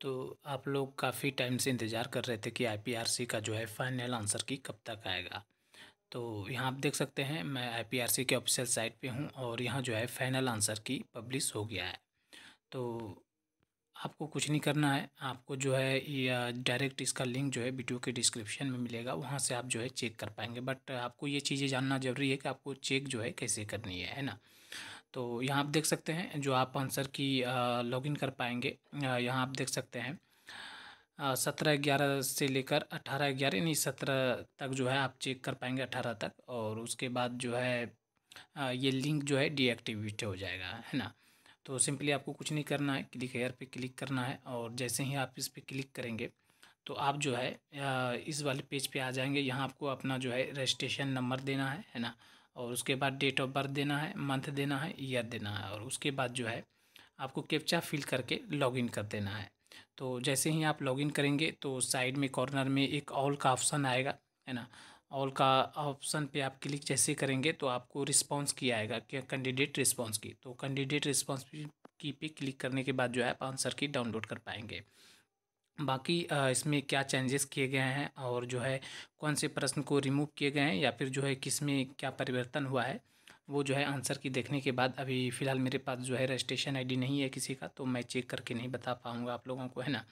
तो आप लोग काफ़ी टाइम से इंतज़ार कर रहे थे कि आईपीआरसी का जो है फाइनल आंसर की कब तक आएगा तो यहाँ आप देख सकते हैं मैं आईपीआरसी के ऑफिशियल साइट पे हूँ और यहाँ जो है फाइनल आंसर की पब्लिश हो गया है तो आपको कुछ नहीं करना है आपको जो है या डायरेक्ट इसका लिंक जो है वीडियो के डिस्क्रिप्शन में मिलेगा वहाँ से आप जो है चेक कर पाएंगे बट आपको ये चीज़ें जानना जरूरी है कि आपको चेक जो है कैसे करनी है है ना तो यहाँ आप देख सकते हैं जो आप आंसर की लॉगिन कर पाएंगे यहाँ आप देख सकते हैं सत्रह ग्यारह से लेकर अठारह ग्यारह यानी सत्रह तक जो है आप चेक कर पाएंगे अठारह तक और उसके बाद जो है ये लिंक जो है डीएक्टिवेट हो जाएगा है ना तो सिंपली आपको कुछ नहीं करना है क्लिक हेयर पे क्लिक करना है और जैसे ही आप इस पर क्लिक करेंगे तो आप जो है इस वाले पेज पे आ जाएंगे यहाँ आपको अपना जो है रजिस्ट्रेशन नंबर देना है है ना और उसके बाद डेट ऑफ बर्थ देना है मंथ देना है ईयर देना है और उसके बाद जो है आपको कैप्चा फिल करके लॉगिन कर देना है तो जैसे ही आप लॉगिन करेंगे तो साइड में कॉर्नर में एक ऑल का ऑप्शन आएगा है ना ऑल का ऑप्शन पे आप क्लिक जैसे करेंगे तो आपको रिस्पांस की आएगा कि कैंडिडेट रिस्पांस की तो कैंडिडेट रिस्पांस की पे क्लिक करने के बाद जो है आप आंसर की डाउनलोड कर पाएंगे बाकी इसमें क्या चेंजेस किए गए हैं और जो है कौन से प्रश्न को रिमूव किए गए हैं या फिर जो है किस में क्या परिवर्तन हुआ है वो जो है आंसर की देखने के बाद अभी फ़िलहाल मेरे पास जो है रजिस्ट्रेशन आईडी नहीं है किसी का तो मैं चेक करके नहीं बता पाऊँगा आप लोगों को है ना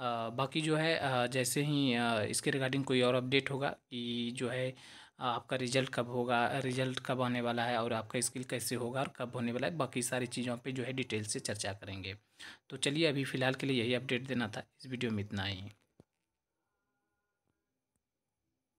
आ, बाकी जो है जैसे ही इसके रिगार्डिंग कोई और अपडेट होगा कि जो है आपका रिजल्ट कब होगा रिजल्ट कब आने वाला है और आपका स्किल कैसे होगा और कब होने वाला है बाकी सारी चीज़ों पे जो है डिटेल से चर्चा करेंगे तो चलिए अभी फ़िलहाल के लिए यही अपडेट देना था इस वीडियो में इतना ही